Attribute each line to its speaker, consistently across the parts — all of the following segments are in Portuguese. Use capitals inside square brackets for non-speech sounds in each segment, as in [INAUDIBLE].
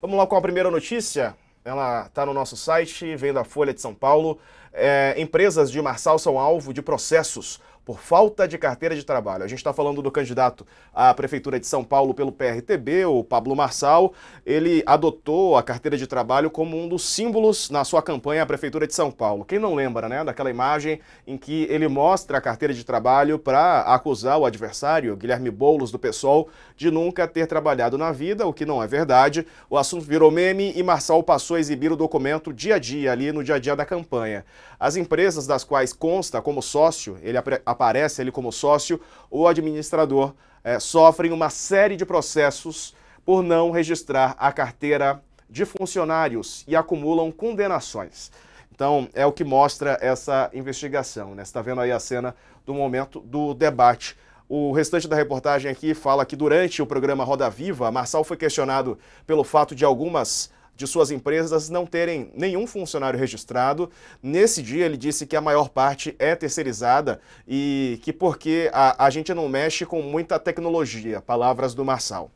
Speaker 1: Vamos lá com a primeira notícia. Ela está no nosso site, vem da Folha de São Paulo. É, empresas de Marçal são alvo de processos por falta de carteira de trabalho. A gente está falando do candidato à Prefeitura de São Paulo pelo PRTB, o Pablo Marçal. Ele adotou a carteira de trabalho como um dos símbolos na sua campanha à Prefeitura de São Paulo. Quem não lembra, né, daquela imagem em que ele mostra a carteira de trabalho para acusar o adversário, Guilherme Boulos, do PSOL, de nunca ter trabalhado na vida, o que não é verdade. O assunto virou meme e Marçal passou a exibir o documento dia a dia, ali no dia a dia da campanha. As empresas das quais consta como sócio, ele aparece ali como sócio, ou administrador é, sofrem uma série de processos por não registrar a carteira de funcionários e acumulam condenações. Então, é o que mostra essa investigação. Né? Você está vendo aí a cena do momento do debate. O restante da reportagem aqui fala que durante o programa Roda Viva, Marçal foi questionado pelo fato de algumas de suas empresas não terem nenhum funcionário registrado. Nesse dia, ele disse que a maior parte é terceirizada e que porque a, a gente não mexe com muita tecnologia. Palavras do Marçal.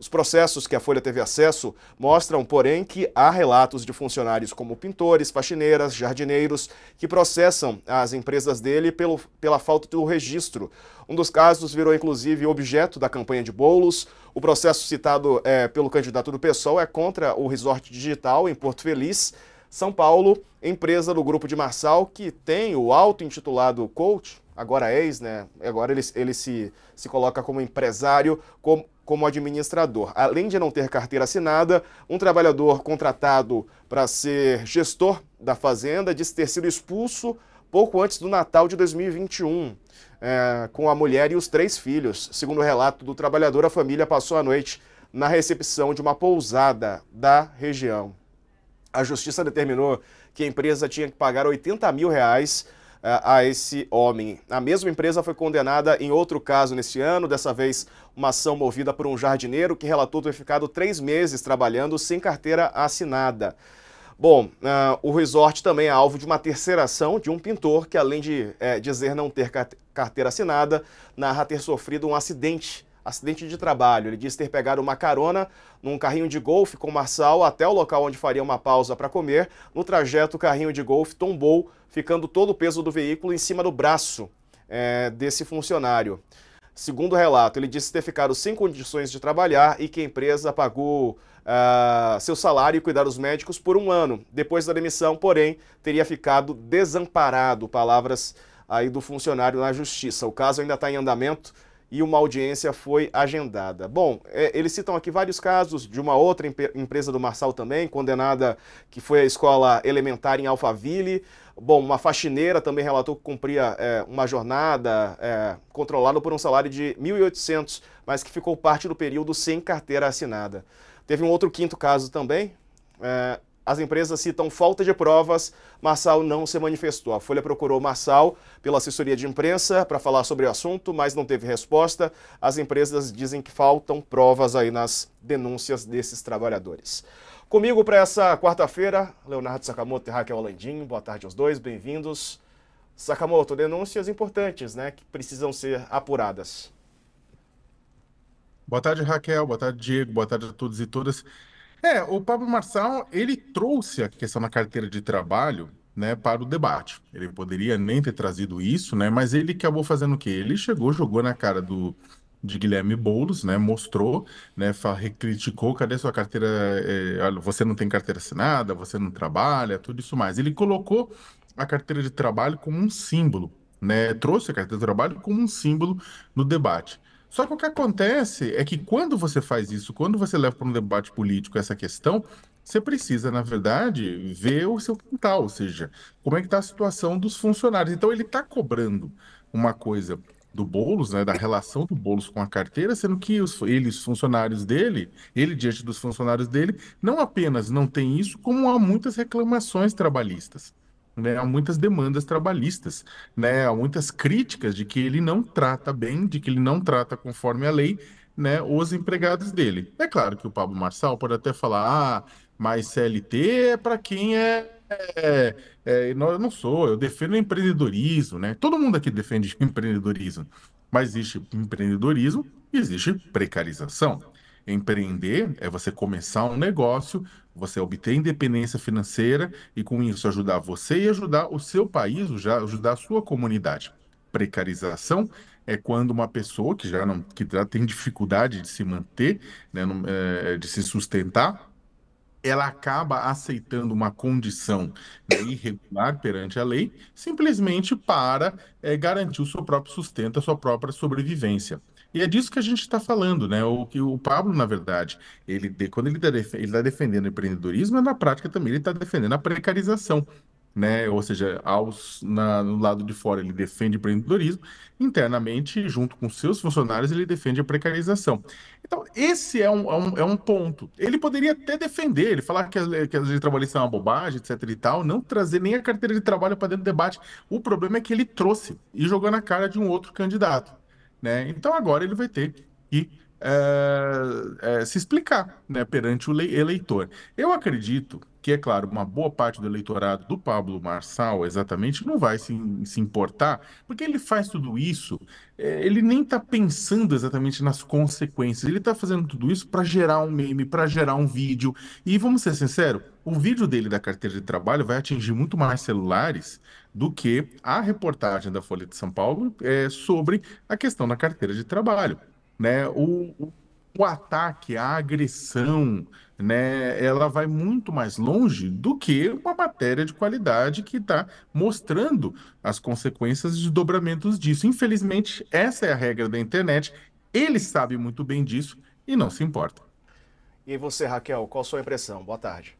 Speaker 1: Os processos que a Folha teve acesso mostram, porém, que há relatos de funcionários como pintores, faxineiras, jardineiros, que processam as empresas dele pelo, pela falta do registro. Um dos casos virou, inclusive, objeto da campanha de bolos. O processo citado é, pelo candidato do PSOL é contra o Resort Digital em Porto Feliz, São Paulo, empresa do grupo de Marçal, que tem o auto-intitulado coach, agora é ex, né? Agora ele, ele se, se coloca como empresário, como como administrador. Além de não ter carteira assinada, um trabalhador contratado para ser gestor da fazenda disse ter sido expulso pouco antes do Natal de 2021, é, com a mulher e os três filhos. Segundo o relato do trabalhador, a família passou a noite na recepção de uma pousada da região. A justiça determinou que a empresa tinha que pagar 80 mil reais a esse homem. A mesma empresa foi condenada em outro caso neste ano, dessa vez uma ação movida por um jardineiro que relatou ter ficado três meses trabalhando sem carteira assinada. Bom, uh, o resort também é alvo de uma terceira ação de um pintor que, além de é, dizer não ter carteira assinada, narra ter sofrido um acidente acidente de trabalho. Ele diz ter pegado uma carona num carrinho de golfe com Marçal até o local onde faria uma pausa para comer. No trajeto, o carrinho de golfe tombou, ficando todo o peso do veículo em cima do braço é, desse funcionário. Segundo o relato, ele disse ter ficado sem condições de trabalhar e que a empresa pagou uh, seu salário e cuidar dos médicos por um ano. Depois da demissão, porém, teria ficado desamparado. Palavras aí do funcionário na justiça. O caso ainda está em andamento e uma audiência foi agendada. Bom, é, eles citam aqui vários casos de uma outra empresa do Marçal também, condenada, que foi a escola elementar em Alphaville. Bom, uma faxineira também relatou que cumpria é, uma jornada é, controlada por um salário de 1.800, mas que ficou parte do período sem carteira assinada. Teve um outro quinto caso também, é, as empresas citam falta de provas. Marçal não se manifestou. A Folha procurou Marçal pela assessoria de imprensa para falar sobre o assunto, mas não teve resposta. As empresas dizem que faltam provas aí nas denúncias desses trabalhadores. Comigo para essa quarta-feira, Leonardo Sakamoto e Raquel Landim. Boa tarde aos dois, bem-vindos. Sakamoto, denúncias importantes, né, que precisam ser apuradas.
Speaker 2: Boa tarde, Raquel. Boa tarde, Diego. Boa tarde a todos e todas. É, o Pablo Marçal, ele trouxe a questão da carteira de trabalho né, para o debate. Ele poderia nem ter trazido isso, né, mas ele acabou fazendo o quê? Ele chegou, jogou na cara do, de Guilherme Boulos, né, mostrou, né, criticou, cadê sua carteira, é, você não tem carteira assinada, você não trabalha, tudo isso mais. Ele colocou a carteira de trabalho como um símbolo, né, trouxe a carteira de trabalho como um símbolo no debate. Só que o que acontece é que quando você faz isso, quando você leva para um debate político essa questão, você precisa, na verdade, ver o seu quintal, ou seja, como é que está a situação dos funcionários. Então ele está cobrando uma coisa do Boulos, né, da relação do Boulos com a carteira, sendo que os, ele, os funcionários dele, ele diante dos funcionários dele, não apenas não tem isso, como há muitas reclamações trabalhistas. Né, há muitas demandas trabalhistas, né, há muitas críticas de que ele não trata bem, de que ele não trata conforme a lei, né, os empregados dele. É claro que o Pablo Marçal pode até falar, ah, mas CLT é para quem é é, é, eu não sou, eu defendo o empreendedorismo, né? Todo mundo aqui defende [LAUGHS] empreendedorismo, mas existe empreendedorismo e existe precarização. Empreender é você começar um negócio, você obter independência financeira e, com isso, ajudar você e ajudar o seu país, ajudar a sua comunidade. Precarização é quando uma pessoa que já, não, que já tem dificuldade de se manter, né, é, de se sustentar, ela acaba aceitando uma condição né, irregular perante a lei simplesmente para é, garantir o seu próprio sustento, a sua própria sobrevivência. E é disso que a gente está falando, né? O que o Pablo, na verdade, ele quando ele está tá defendendo o empreendedorismo, é na prática também ele está defendendo a precarização. Né? Ou seja, aos, na, no lado de fora ele defende empreendedorismo, internamente, junto com seus funcionários, ele defende a precarização. Então, esse é um, é um, é um ponto. Ele poderia até defender, ele falar que a, que a lei trabalhista é uma bobagem, etc e tal, não trazer nem a carteira de trabalho para dentro do debate. O problema é que ele trouxe e jogou na cara de um outro candidato. Né? Então agora ele vai ter que é, é, se explicar né, perante o eleitor. Eu acredito que, é claro, uma boa parte do eleitorado do Pablo Marçal exatamente não vai se, se importar, porque ele faz tudo isso, é, ele nem está pensando exatamente nas consequências, ele está fazendo tudo isso para gerar um meme, para gerar um vídeo. E vamos ser sinceros, o vídeo dele da carteira de trabalho vai atingir muito mais celulares do que a reportagem da Folha de São Paulo é, sobre a questão da carteira de trabalho. Né? O, o ataque, a agressão, né, ela vai muito mais longe do que uma matéria de qualidade que está mostrando as consequências e dobramentos disso. Infelizmente, essa é a regra da internet, ele sabe muito bem disso e não se importa. E você, Raquel,
Speaker 1: qual a sua impressão?
Speaker 3: Boa tarde.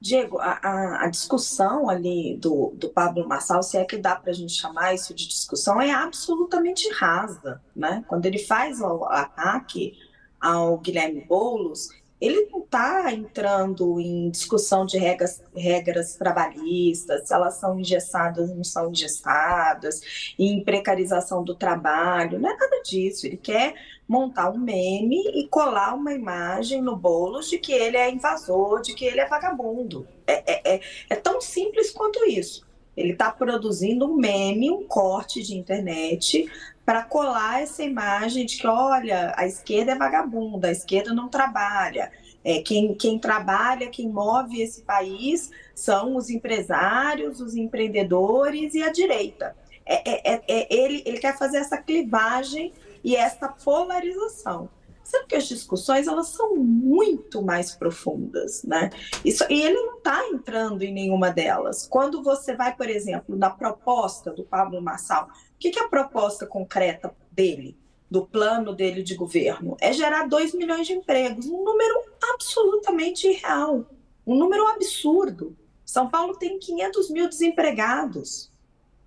Speaker 3: Diego, a, a, discussão ali do, do Pablo Marçal, se é que dá para a gente chamar isso de discussão, é absolutamente rasa. Né? Quando ele faz o ataque ao Guilherme Boulos, ele não está entrando em discussão de regras, regras trabalhistas, se elas são engessadas ou não são engessadas, em precarização do trabalho, não é nada disso. Ele quer montar um meme e colar uma imagem no bolo de que ele é invasor, de que ele é vagabundo. É, é, é, é tão simples quanto isso. Ele está produzindo um meme, um corte de internet para colar essa imagem de que, olha, a esquerda é vagabunda, a esquerda não trabalha. É, quem, quem trabalha, quem move esse país são os empresários, os empreendedores e a direita. É, é, é, é ele, ele quer fazer essa clivagem e essa polarização sendo que as discussões elas são muito mais profundas, né? Isso, e ele não está entrando em nenhuma delas. Quando você vai, por exemplo, na proposta do Pablo Marçal, o que, que é a proposta concreta dele? do plano dele de governo é gerar 2 milhões de empregos, um número absolutamente irreal, um número absurdo. São Paulo tem 500 mil desempregados.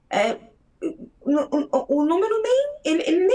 Speaker 3: É, o, o, o número nem ele, ele,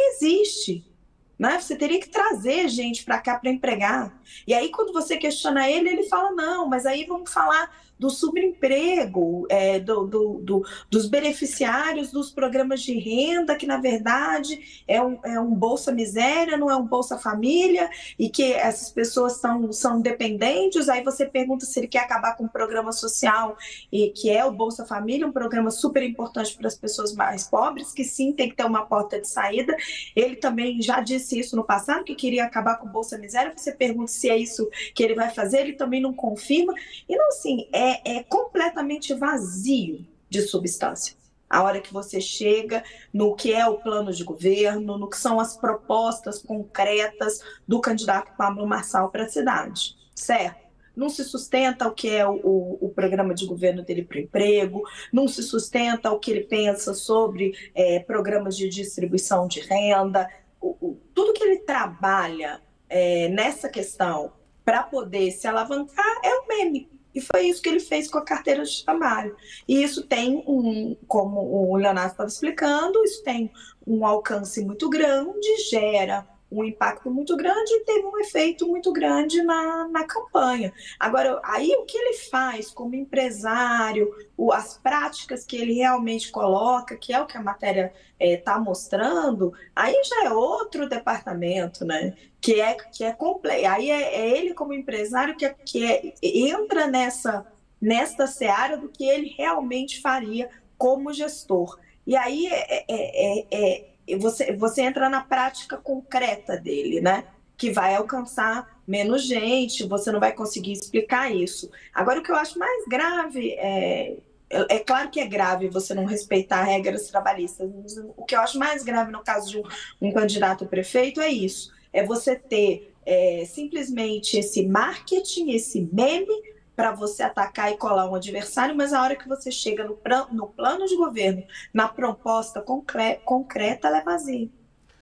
Speaker 3: né? Você teria que trazer gente para cá para empregar. E aí, quando você questiona ele, ele fala: não, mas aí vamos falar do subemprego, é, do, do, do, dos beneficiários dos programas de renda, que na verdade é um, é um Bolsa Miséria, não é um Bolsa Família, e que essas pessoas são, são dependentes. Aí você pergunta se ele quer acabar com o programa social, e que é o Bolsa Família, um programa super importante para as pessoas mais pobres, que sim tem que ter uma porta de saída. Ele também já disse isso no passado, que queria acabar com o Bolsa Miséria. Você pergunta se é isso que ele vai fazer, ele também não confirma. E não, assim, é é, é, completamente vazio de substância. A hora que você chega no que é o plano de governo, no que são as propostas concretas do candidato Pablo Marçal para a cidade, certo? Não se sustenta o que é o, o, o programa de governo dele para o emprego, não se sustenta o que ele pensa sobre é, programas de distribuição de renda, o, tudo que ele trabalha é, nessa questão para poder se alavancar é um meme e foi isso que ele fez com a carteira de trabalho. E isso tem um, como o Leonardo estava explicando, isso tem um alcance muito grande, gera um impacto muito grande e teve um efeito muito grande na, na campanha. Agora, aí o que ele faz como empresário, o, as práticas que ele realmente coloca, que é o que a matéria está é, tá mostrando, aí já é outro departamento, né? Que é, que é completo. Aí é, é, ele como empresário que, é, que é, entra nessa, nesta seara do que ele realmente faria como gestor. E aí é, é, é, é você, você entra na prática concreta dele, né? Que vai alcançar menos gente, você não vai conseguir explicar isso. Agora, o que eu acho mais grave é. É, é claro que é grave você não respeitar regras trabalhistas. O que eu acho mais grave no caso de um, um candidato a prefeito é isso: é você ter é, simplesmente esse marketing, esse meme para você atacar e colar um adversário, mas a hora que você chega no, no plano de governo, na proposta concreta, ela é vazia.